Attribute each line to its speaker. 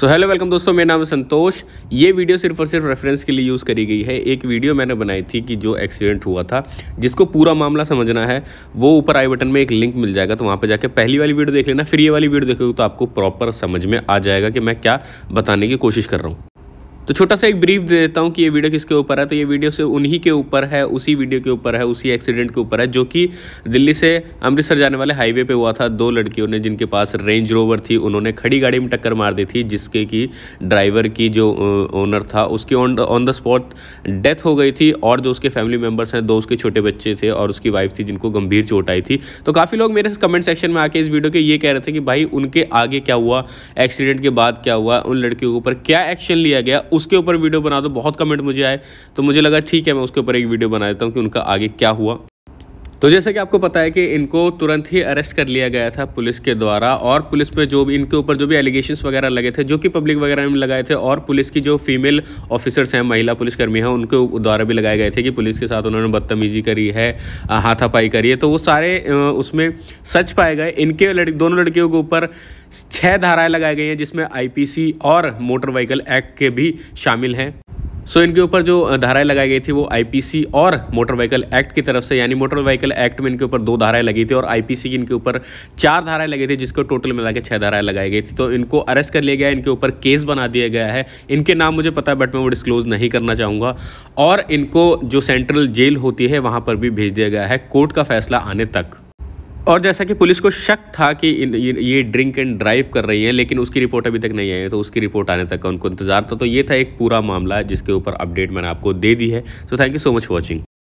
Speaker 1: so hello welcome दोस्तों मेरा नाम है संतोष ये वीडियो सिर्फ और सिर्फ रेफरेंस के लिए यूज़ करी गई है एक वीडियो मैंने बनाई थी कि जो एक्सीडेंट हुआ था जिसको पूरा मामला समझना है वो ऊपर आई बटन में एक लिंक मिल जाएगा तो वहाँ पे जाके पहली वाली वीडियो देख लेना फिर ये वाली वीडियो देखोगे तो आपको प्रॉपर समझ में आ जाएगा कि मैं क्या बताने की कोशिश कर रहा हूँ तो छोटा सा एक ब्रीफ दे देता हूँ कि ये वीडियो किसके ऊपर है तो ये वीडियो से उन्हीं के ऊपर है उसी वीडियो के ऊपर है उसी एक्सीडेंट के ऊपर है जो कि दिल्ली से अमृतसर जाने वाले हाईवे पे हुआ था दो लड़कियों ने जिनके पास रेंज रोवर थी उन्होंने खड़ी गाड़ी में टक्कर मार दी थी जिसके कि ड्राइवर की जो ओनर था उसकी on on the spot death हो गई थी और जो उसके फैमिली मेम्बर्स हैं दो उसके छोटे बच्चे थे और उसकी वाइफ थी जिनको गंभीर चोट आई थी तो काफ़ी लोग मेरे कमेंट सेक्शन में आके इस वीडियो के ये कह रहे थे कि भाई उनके आगे क्या हुआ एक्सीडेंट के बाद क्या हुआ उन लड़कियों के ऊपर क्या एक्शन लिया गया उसके ऊपर वीडियो बना दो बहुत कमेंट मुझे आए तो मुझे लगा ठीक है मैं उसके ऊपर एक वीडियो बना देता हूँ कि उनका आगे क्या हुआ तो जैसे कि आपको पता है कि इनको तुरंत ही अरेस्ट कर लिया गया था पुलिस के द्वारा और पुलिस पे जो भी इनके ऊपर जो भी एलिगेशन वगैरह लगे थे जो कि पब्लिक वगैरह में लगाए थे और पुलिस की जो फीमेल ऑफिसर्स हैं महिला पुलिसकर्मी हैं उनके द्वारा भी लगाए गए थे कि पुलिस के साथ उन्होंने बदतमीजी करी है हाथापाई करी है तो वो सारे उसमें सच पाए गए इनके लड़, दोनों लड़कियों के ऊपर छः धाराएँ लगाई गई हैं जिसमें आई और मोटर व्हीकल एक्ट के भी शामिल हैं सो इनके ऊपर जो धाराएं लगाई गई थी वो आईपीसी और मोटर व्हीकल एक्ट की तरफ से यानी मोटर व्हीकल एक्ट में इनके ऊपर दो धाराएं लगी थी और आईपीसी की इनके ऊपर चार धाराएं लगी थी जिसको टोटल मिला के छः धाराएं लगाई गई थी तो इनको अरेस्ट कर लिया गया इनके ऊपर केस बना दिया गया है इनके नाम मुझे पता है बट मैं वो डिस्क्लोज नहीं करना चाहूँगा और इनको जो सेंट्रल जेल होती है वहाँ पर भी भेज दिया गया है कोर्ट का फैसला आने तक और जैसा कि पुलिस को शक था कि ये ड्रिंक एंड ड्राइव कर रही है लेकिन उसकी रिपोर्ट अभी तक नहीं आई है तो उसकी रिपोर्ट आने तक का उनको इंतजार था तो ये था एक पूरा मामला जिसके ऊपर अपडेट मैंने आपको दे दी है so thank you so much watching